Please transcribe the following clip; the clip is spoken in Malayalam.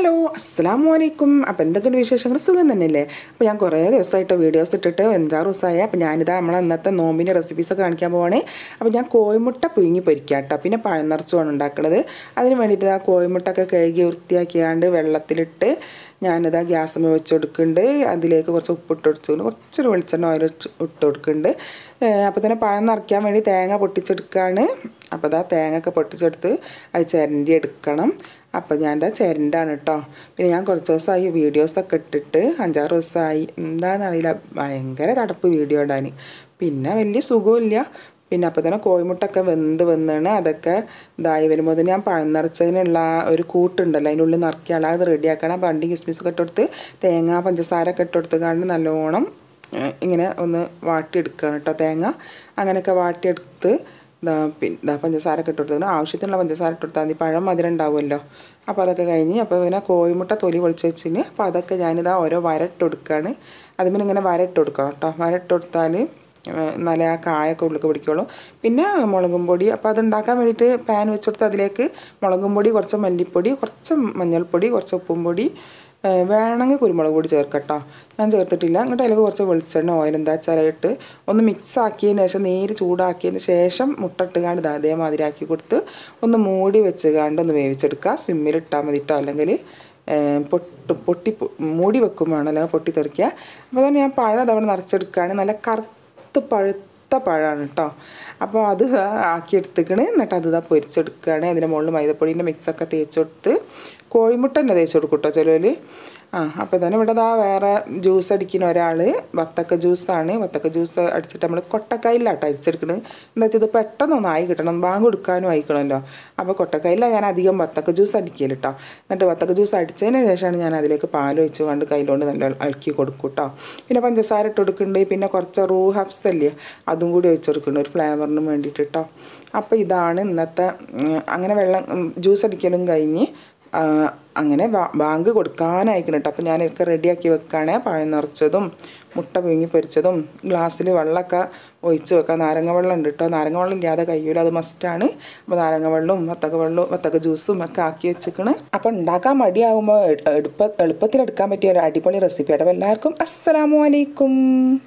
ഹലോ അസ്സാം വലൈക്കും അപ്പോൾ എന്തെങ്കിലും വിശേഷങ്ങൾ സുഖം തന്നെയല്ലേ അപ്പോൾ ഞാൻ കുറേ ദിവസമായിട്ട് വീഡിയോസ് ഇട്ടിട്ട് അഞ്ചാറ് ദിവസമായി അപ്പോൾ ഞാനിതാ നമ്മളെ ഇന്നത്തെ നോമ്പിൻ്റെ റെസിപ്പീസൊക്കെ കാണിക്കാൻ പോവാണേ അപ്പോൾ ഞാൻ കോഴിമുട്ട പുഴുങ്ങി പൊരിക്കാട്ടോ പിന്നെ പഴനിറച്ചുമാണ് ഉണ്ടാക്കുന്നത് അതിന് വേണ്ടിയിട്ട് ആ കോഴിമുട്ടൊക്കെ കഴുകി വൃത്തിയാക്കിയാണ്ട് വെള്ളത്തിലിട്ട് ഞാനിതാ മേ വെച്ച് കൊടുക്കുന്നുണ്ട് അതിലേക്ക് കുറച്ച് ഉപ്പിട്ട് കൊടുത്തു കുറച്ചൊരു വെളിച്ചെണ്ണ ഓയിൽ ഇട്ട് കൊടുക്കുന്നുണ്ട് അപ്പോൾ തന്നെ പഴം നിറയ്ക്കാൻ വേണ്ടി തേങ്ങ പൊട്ടിച്ചെടുക്കുകയാണ് അപ്പോൾ ഇതാ തേങ്ങയൊക്കെ പൊട്ടിച്ചെടുത്ത് അത് ചിരണ്ടി എടുക്കണം അപ്പോൾ ഞാൻ എന്താ ചിരണ്ടാണ് കേട്ടോ പിന്നെ ഞാൻ കുറച്ച് ദിവസമായി വീഡിയോസൊക്കെ ഇട്ടിട്ട് അഞ്ചാറ് ദിവസമായി എന്താണെന്നറിയില്ല ഭയങ്കര തടപ്പ് വീഡിയോ ഇടാൻ പിന്നെ വലിയ സുഖമില്ല പിന്നെ അപ്പോൾ തന്നെ കോഴിമുട്ടൊക്കെ വെന്ത് വന്നാണ് അതൊക്കെ ഇതായി വരുമ്പോൾ തന്നെ ഞാൻ നിറച്ചതിനുള്ള ഒരു കൂട്ടുണ്ടല്ലോ അതിനുള്ളിൽ നിറക്കിയാൽ അത് റെഡിയാക്കണം വണ്ടി കിസ്മിസ് കെട്ടെടുത്ത് തേങ്ങ പഞ്ചസാര ഒക്കെ ഇട്ടുകൊടുത്ത് കണ്ട് നല്ലോണം ഇങ്ങനെ ഒന്ന് വാട്ടിയെടുക്കുകയാണ് കേട്ടോ തേങ്ങ അങ്ങനെയൊക്കെ വാട്ടിയെടുത്ത് ഇതാ പിന്നെ പഞ്ചസാര ഒക്കെ ഇട്ട് ആവശ്യത്തിനുള്ള പഞ്ചസാര ഇട്ടാൽ മതി പഴം മധുരം ഉണ്ടാവുമല്ലോ അപ്പോൾ അതൊക്കെ കഴിഞ്ഞ് അപ്പോൾ പിന്നെ കോഴിമുട്ട തൊലി പൊളിച്ച് വെച്ചിന് അപ്പോൾ അതൊക്കെ ഞാനിതാ ഓരോ വരട്ട് കൊടുക്കുകയാണ് പിന്നെ ഇങ്ങനെ വരട്ട് കൊടുക്കണം കേട്ടോ വരട്ട് കൊടുത്താൽ നല്ല ആ കായൊക്കെ ഉള്ളിലേക്ക് പിടിക്കുള്ളൂ പിന്നെ മുളകും പൊടി അപ്പോൾ അതുണ്ടാക്കാൻ വേണ്ടിയിട്ട് പാൻ വെച്ചെടുത്ത് അതിലേക്ക് മുളകും പൊടി കുറച്ച് മല്ലിപ്പൊടി കുറച്ച് മഞ്ഞൾപ്പൊടി കുറച്ച് ഉപ്പും പൊടി വേണമെങ്കിൽ കുരുമുളക് പൊടി ചേർക്കട്ടോ ഞാൻ ചേർത്തിട്ടില്ല എന്നിട്ട് അതിലേക്ക് കുറച്ച് വെളിച്ചെണ്ണ ഓയിൽ എന്താ വെച്ചാലായിട്ട് ഒന്ന് മിക്സ് ആക്കിയതിന് ശേഷം നേര് ചൂടാക്കിയതിന് ശേഷം മുട്ട ഇട്ടുകാണ്ട് അതേമാതിരി ആക്കി കൊടുത്ത് ഒന്ന് മൂടി വെച്ച് കാണ്ട് ഒന്ന് വേവിച്ചെടുക്കുക സിമ്മിലിട്ടാൽ മതി ഇട്ടോ അല്ലെങ്കിൽ പൊട്ട് പൊട്ടി മൂടി വെക്കും വേണമല്ലോ പൊട്ടിത്തെറിക്കുക അപ്പോൾ തന്നെ ഞാൻ പഴം അതവിടെ നിറച്ചെടുക്കുകയാണ് നല്ല കറുത്ത് പഴുത്ത് പഴുത്ത പഴമാണ് കേട്ടോ അപ്പോൾ അത് ആക്കി എന്നിട്ട് അത് ഇതാ പൊരിച്ചെടുക്കുകയാണ് അതിൻ്റെ മുകളിൽ മൈദപ്പൊടീൻ്റെ മിക്സൊക്കെ തേച്ചെടുത്ത് കോഴിമുട്ട തന്നെ തേച്ചെടുക്കും കേട്ടോ ചിലവിൽ ആ അപ്പോൾ തന്നെ ഇവിടെ ദാ വേറെ ജ്യൂസ് അടിക്കുന്ന ഒരാൾ വത്തക്ക ജ്യൂസാണ് വത്തക്ക ജ്യൂസ് അടിച്ചിട്ട് നമ്മൾ കൊട്ടക്കായിലാട്ടോ അടിച്ചെടുക്കുന്നത് എന്താ വെച്ചാൽ ഇത് പെട്ടെന്ന് ആയി കിട്ടണം ബാങ്ക് കൊടുക്കാനും ആയിക്കണമല്ലോ അപ്പോൾ കൊട്ടക്കായിലാണ് ഞാൻ അധികം വത്തക്ക ജ്യൂസ് അടിക്കല് കേട്ടോ എന്നിട്ട് വത്തക്ക ജ്യൂസ് അടിച്ചതിന് ശേഷമാണ് ഞാൻ അതിലേക്ക് പാൽ ഒഴിച്ച് കൊണ്ട് കയ്യിലോണ്ട് നല്ല ഇളക്കി കൊടുക്കും കേട്ടോ പിന്നെ പഞ്ചസാര ഇട്ട് കൊടുക്കുന്നുണ്ട് പിന്നെ കുറച്ച് റൂ ഹബ്സ് അല്ലേ അതും കൂടി ഒഴിച്ച് കൊടുക്കുന്നുണ്ട് ഒരു ഫ്ലേവറിന് വേണ്ടിയിട്ട് കേട്ടോ അപ്പോൾ ഇതാണ് ഇന്നത്തെ അങ്ങനെ വെള്ളം ജ്യൂസ് അടിക്കലും കഴിഞ്ഞ് അങ്ങനെ ബാങ്ക് കൊടുക്കാനായിക്കണം കേട്ടോ അപ്പോൾ ഞാനൊക്കെ റെഡിയാക്കി വെക്കുകയാണ് പഴം നിറച്ചതും മുട്ട പിങ്ങി പൊരിച്ചതും ഗ്ലാസ്സിൽ വെള്ളമൊക്കെ ഒഴിച്ച് വെക്കുക നാരങ്ങ വെള്ളം ഉണ്ട് കേട്ടോ നാരങ്ങ വെള്ളം ഇല്ലാതെ കഴിയൂല അത് മസ്റ്റാണ് അപ്പോൾ നാരങ്ങ വെള്ളവും വത്തക്ക വെള്ളവും വത്തക്ക ജ്യൂസും ഒക്കെ ആക്കി വെച്ചിരിക്കണ് അപ്പോൾ ഉണ്ടാക്കാൻ മടിയാകുമ്പോൾ എളുപ്പത്തിൽ എളുപ്പത്തിലെടുക്കാൻ പറ്റിയ ഒരു അടിപൊളി റെസിപ്പി ആയിട്ട് അപ്പോൾ എല്ലാവർക്കും അസ്സലാമലൈക്കും